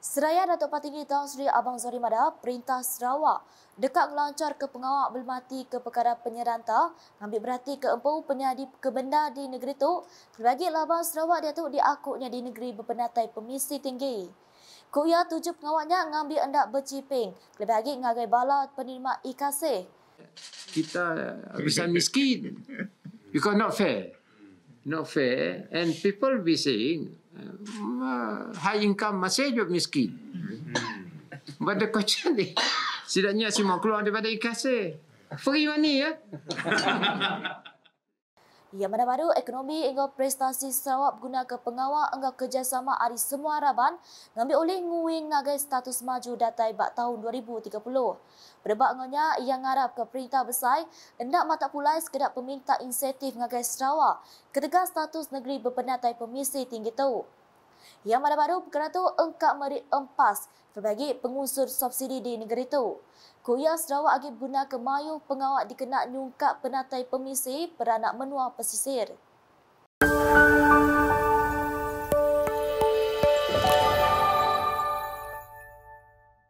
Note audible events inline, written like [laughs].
Seraya Datuk Patini Tan Sri Abang Zori Mada, Perintah Sarawak dekat ngelancar ke pengawak belmati ke perkara penyeranta ambil berarti ke empu penyadi kebenda di negeri tu bagi labang Sarawak dia tu diakuknya di negeri berpenatai pemisi tinggi. Kuya tujuh pengawaknya ngambil endak berciping. Lebih lagi ngagai bala penerima ikasih. Kita eh, bisa miskin. You not fair. No fair, eh? and people be saying uh, high income masih juga miskin. Mm-hmm. But the question ni, [laughs] silatnya semua keluar daripada ikasih. Eh? Free money ya. [laughs] Ia mana baru, ekonomi enggak prestasi Sarawak guna ke pengawal enggak kerjasama dari semua araban ngambil oleh nguing ngagai status maju datai bak tahun 2030. Berdebat ngonya yang ngarap ke perintah besar hendak mata pulai sekedar peminta insentif ngagai Sarawak ketegak status negeri berpendatai pemisi tinggi tahu. Yang mana baru kerata engkak merit empas sebagai pengusur subsidi di negeri itu. Kuya Sarawak agi guna kemayu pengawak dikenak nyungkap penatai pemisi peranak menua pesisir.